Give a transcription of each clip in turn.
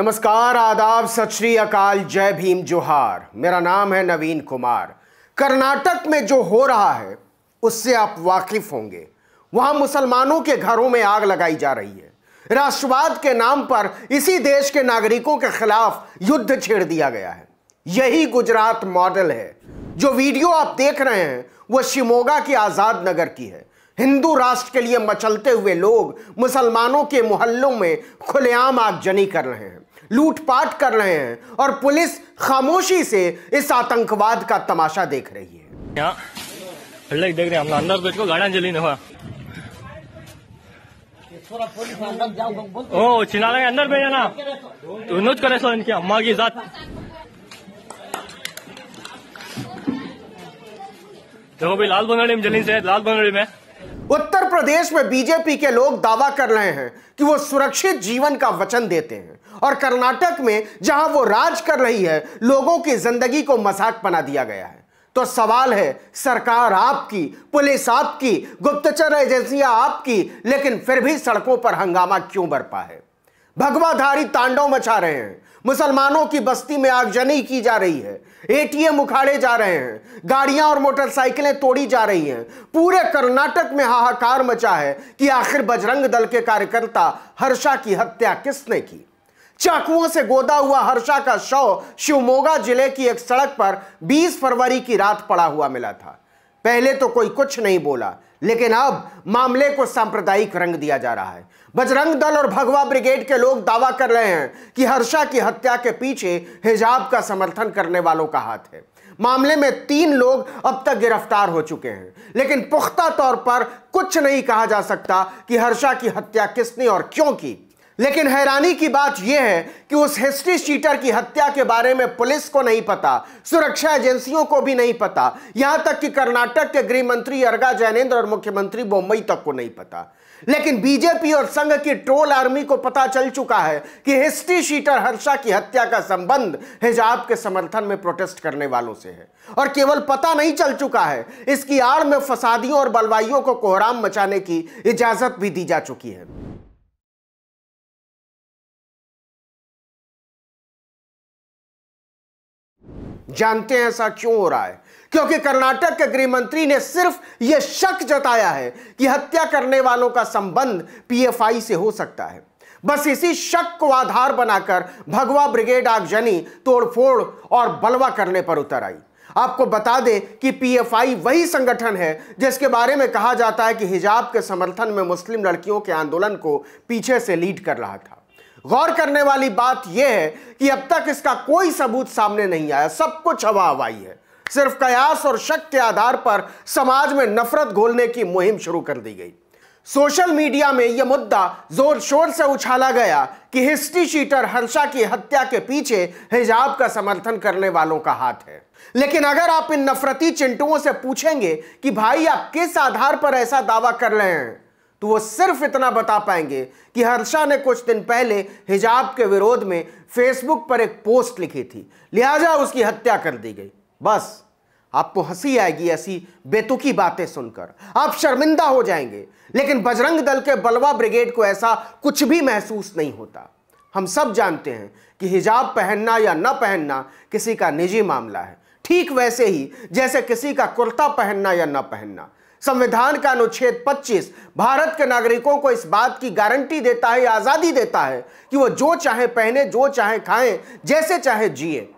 नमस्कार आदाब सत श्री अकाल जय भीम जोहार मेरा नाम है नवीन कुमार कर्नाटक में जो हो रहा है उससे आप वाकिफ होंगे वहां मुसलमानों के घरों में आग लगाई जा रही है राष्ट्रवाद के नाम पर इसी देश के नागरिकों के खिलाफ युद्ध छेड़ दिया गया है यही गुजरात मॉडल है जो वीडियो आप देख रहे हैं वो शिमोगा की आज़ाद नगर की है हिंदू राष्ट्र के लिए मचलते हुए लोग मुसलमानों के मोहल्लों में खुलेआम आगजनी कर रहे हैं लूटपाट कर रहे हैं और पुलिस खामोशी से इस आतंकवाद का तमाशा देख रही है देख रहे हैं अंदर बैठ को गाड़ा जली हाँ। ओ लगे अंदर तो करे सो इनकी अम्मा की जात देखो भाई लाल बंगड़ी में जली से लाल बंगड़ी में उत्तर प्रदेश में बीजेपी के लोग दावा कर रहे हैं कि वो सुरक्षित जीवन का वचन देते हैं और कर्नाटक में जहां वो राज कर रही है लोगों की जिंदगी को मजाक बना दिया गया है तो सवाल है सरकार आपकी पुलिस आपकी गुप्तचर एजेंसियां आपकी लेकिन फिर भी सड़कों पर हंगामा क्यों बरपा है भगवाधारी तांडव मचा रहे हैं मुसलमानों की बस्ती में आगजनी की जा रही है एटीएम उखाड़े जा रहे हैं गाड़ियां और मोटरसाइकिलें तोड़ी जा रही हैं पूरे कर्नाटक में हाहाकार मचा है कि आखिर बजरंग दल के कार्यकर्ता हर्षा की हत्या किसने की चाकुओं से गोदा हुआ हर्षा का शव शिवमोगा जिले की एक सड़क पर 20 फरवरी की रात पड़ा हुआ मिला था पहले तो कोई कुछ नहीं बोला लेकिन अब मामले को सांप्रदायिक रंग दिया जा रहा है बजरंग दल और भगवा ब्रिगेड के लोग दावा कर रहे हैं कि हर्षा की हत्या के पीछे हिजाब का समर्थन करने वालों का हाथ है मामले में तीन लोग अब तक गिरफ्तार हो चुके हैं लेकिन पुख्ता तौर पर कुछ नहीं कहा जा सकता कि हर्षा की हत्या किसने और क्यों की लेकिन हैरानी की बात यह है कि उस हिस्ट्री शीटर की हत्या के बारे में पुलिस को नहीं पता सुरक्षा एजेंसियों को भी नहीं पता यहां तक कि कर्नाटक के गृह मंत्री अर्गा जैनेन्द्र और मुख्यमंत्री बोम्बई तक को नहीं पता लेकिन बीजेपी और संघ की ट्रोल आर्मी को पता चल चुका है कि हिस्ट्री शीटर हर्षा की हत्या का संबंध हिजाब के समर्थन में प्रोटेस्ट करने वालों से है और केवल पता नहीं चल चुका है इसकी आड़ में फसादियों और बलवाइयों को कोहराम मचाने की इजाजत भी दी जा चुकी है जानते हैं ऐसा क्यों हो रहा है क्योंकि कर्नाटक के गृह मंत्री ने सिर्फ यह शक जताया है कि हत्या करने वालों का संबंध पीएफआई से हो सकता है बस इसी शक को आधार बनाकर भगवा ब्रिगेड आगजनी तोड़फोड़ और बलवा करने पर उतर आई आपको बता दें कि पीएफआई वही संगठन है जिसके बारे में कहा जाता है कि हिजाब के समर्थन में मुस्लिम लड़कियों के आंदोलन को पीछे से लीड कर रहा था गौर करने वाली बात यह है कि अब तक इसका कोई सबूत सामने नहीं आया सब कुछ हवा हवाई है सिर्फ कयास और शक के आधार पर समाज में नफरत घोलने की मुहिम शुरू कर दी गई सोशल मीडिया में यह मुद्दा जोर शोर से उछाला गया कि हिस्ट्री शीटर हर्षा की हत्या के पीछे हिजाब का समर्थन करने वालों का हाथ है लेकिन अगर आप इन नफरती चिंटुओं से पूछेंगे कि भाई आप किस आधार पर ऐसा दावा कर रहे हैं तो वो सिर्फ इतना बता पाएंगे कि हर्षा ने कुछ दिन पहले हिजाब के विरोध में फेसबुक पर एक पोस्ट लिखी थी लिहाजा उसकी हत्या कर दी गई बस आपको हंसी आएगी ऐसी बेतुकी बातें सुनकर आप शर्मिंदा हो जाएंगे लेकिन बजरंग दल के बलवा ब्रिगेड को ऐसा कुछ भी महसूस नहीं होता हम सब जानते हैं कि हिजाब पहनना या न पहनना किसी का निजी मामला है ठीक वैसे ही जैसे किसी का कुर्ता पहनना या न पहनना संविधान का अनुच्छेद 25 भारत के नागरिकों को इस बात की गारंटी देता है आज़ादी देता है कि वो जो चाहे पहने जो चाहे खाएं जैसे चाहे जिए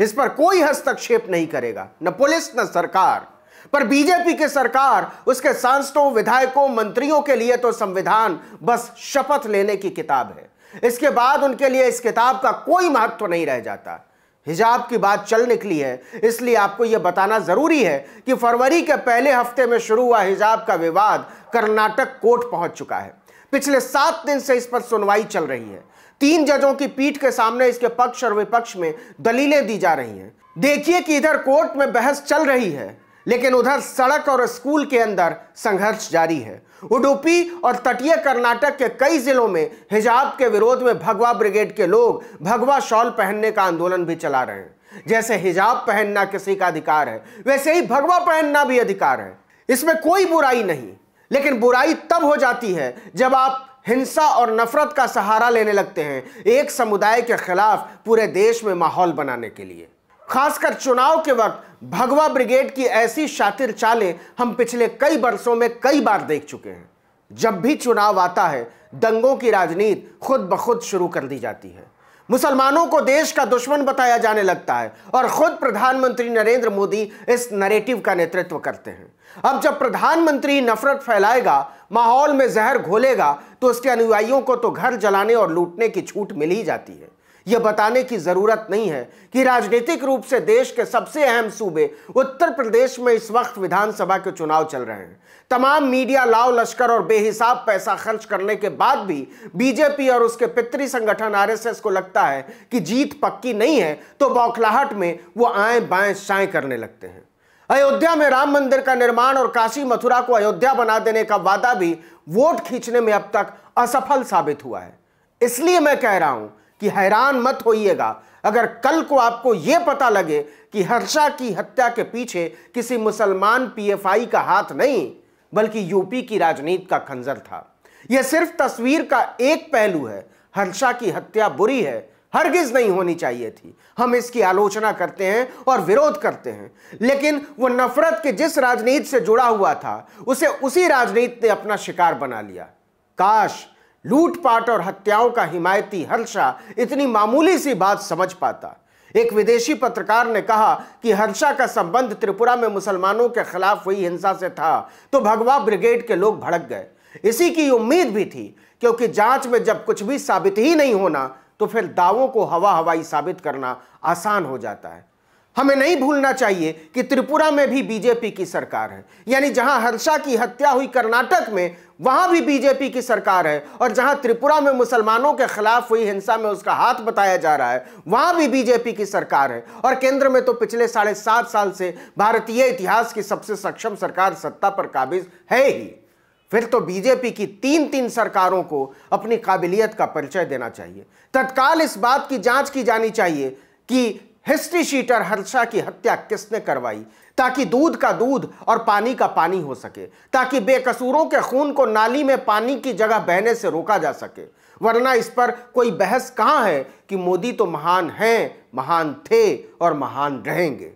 इस पर कोई हस्तक्षेप नहीं करेगा न पुलिस न सरकार पर बीजेपी की सरकार उसके सांसदों विधायकों मंत्रियों के लिए तो संविधान बस शपथ लेने की किताब है इसके बाद उनके लिए इस किताब का कोई महत्व नहीं रह जाता हिजाब की बात चल निकली है इसलिए आपको यह बताना ज़रूरी है कि फरवरी के पहले हफ्ते में शुरू हुआ हिजाब का विवाद कर्नाटक कोर्ट पहुंच चुका है पिछले सात दिन से इस पर सुनवाई चल रही है तीन जजों की पीठ के सामने इसके पक्ष और विपक्ष में दलीलें दी जा रही हैं देखिए कि इधर कोर्ट में बहस चल रही है लेकिन उधर सड़क और स्कूल के अंदर संघर्ष जारी है उडुपी और तटीय कर्नाटक के कई जिलों में हिजाब के विरोध में भगवा ब्रिगेड के लोग भगवा शॉल पहनने का आंदोलन भी चला रहे हैं जैसे हिजाब पहनना किसी का अधिकार है वैसे ही भगवा पहनना भी अधिकार है इसमें कोई बुराई नहीं लेकिन बुराई तब हो जाती है जब आप हिंसा और नफरत का सहारा लेने लगते हैं एक समुदाय के खिलाफ पूरे देश में माहौल बनाने के लिए खासकर चुनाव के वक्त भगवा ब्रिगेड की ऐसी शातिर चालें हम पिछले कई वर्षों में कई बार देख चुके हैं जब भी चुनाव आता है दंगों की राजनीति खुद ब खुद शुरू कर दी जाती है मुसलमानों को देश का दुश्मन बताया जाने लगता है और खुद प्रधानमंत्री नरेंद्र मोदी इस नरेटिव का नेतृत्व करते हैं अब जब प्रधानमंत्री नफरत फैलाएगा माहौल में जहर घोलेगा तो उसके अनुयायियों को तो घर जलाने और लूटने की छूट मिल ही जाती है यह बताने की ज़रूरत नहीं है कि राजनीतिक रूप से देश के सबसे अहम सूबे उत्तर प्रदेश में इस वक्त विधानसभा के चुनाव चल रहे हैं तमाम मीडिया लाव लश्कर और बेहिसाब पैसा खर्च करने के बाद भी बीजेपी और उसके पितृ संगठन आरएसएस को लगता है कि जीत पक्की नहीं है तो बौखलाहट में वो आए बाएं शाएं करने लगते हैं अयोध्या में राम मंदिर का निर्माण और काशी मथुरा को अयोध्या बना देने का वादा भी वोट खींचने में अब तक असफल साबित हुआ है इसलिए मैं कह रहा हूं कि हैरान मत होइएगा अगर कल को आपको यह पता लगे कि हर्षा की हत्या के पीछे किसी मुसलमान पीएफआई का हाथ नहीं बल्कि यूपी की राजनीति का खंजर था यह सिर्फ तस्वीर का एक पहलू है हर्षा की हत्या बुरी है हरगिज नहीं होनी चाहिए थी हम इसकी आलोचना करते हैं और विरोध करते हैं लेकिन वो नफरत के जिस राजनीति से जुड़ा हुआ था उसे उसी राजनीति ने अपना शिकार बना लिया काश लूटपाट और हत्याओं का हिमायती हर्षा इतनी मामूली सी बात समझ पाता एक विदेशी पत्रकार ने कहा कि हर्षा का संबंध त्रिपुरा में मुसलमानों के खिलाफ हुई हिंसा से था तो भगवा ब्रिगेड के लोग भड़क गए इसी की उम्मीद भी थी क्योंकि जांच में जब कुछ भी साबित ही नहीं होना तो फिर दावों को हवा हवाई साबित करना आसान हो जाता है हमें नहीं भूलना चाहिए कि त्रिपुरा में भी बीजेपी की सरकार है यानी जहां हर्षा की हत्या हुई कर्नाटक में वहां भी बीजेपी की सरकार है और जहां त्रिपुरा में मुसलमानों के खिलाफ हुई हिंसा में उसका हाथ बताया जा रहा है वहां भी बीजेपी की सरकार है और केंद्र में तो पिछले साढ़े सात साल से भारतीय इतिहास की सबसे सक्षम सरकार सत्ता पर काबिज है ही फिर तो बीजेपी की तीन तीन सरकारों को अपनी काबिलियत का परिचय देना चाहिए तत्काल इस बात की जांच की जानी चाहिए कि हिस्ट्री शीटर हर्षा की हत्या किसने करवाई ताकि दूध का दूध और पानी का पानी हो सके ताकि बेकसूरों के खून को नाली में पानी की जगह बहने से रोका जा सके वरना इस पर कोई बहस कहाँ है कि मोदी तो महान हैं महान थे और महान रहेंगे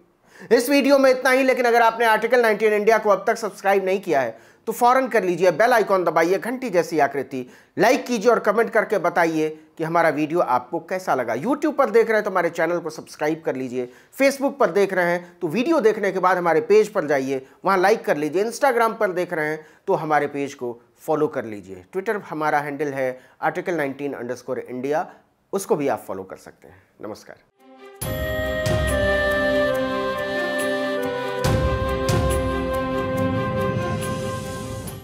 इस वीडियो में इतना ही लेकिन अगर आपने आर्टिकल 19 इंडिया को अब तक सब्सक्राइब नहीं किया है तो फौरन कर लीजिए बेल आइकॉन दबाइए घंटी जैसी आकृति लाइक कीजिए और कमेंट करके बताइए कि हमारा वीडियो आपको कैसा लगा यूट्यूब पर देख रहे हैं तो हमारे चैनल को सब्सक्राइब कर लीजिए फेसबुक पर देख रहे हैं तो वीडियो देखने के बाद हमारे पेज पर जाइए वहाँ लाइक कर लीजिए इंस्टाग्राम पर देख रहे हैं तो हमारे पेज को फॉलो कर लीजिए ट्विटर हमारा हैंडल है आर्टिकल नाइनटीन इंडिया उसको भी आप फॉलो कर सकते हैं नमस्कार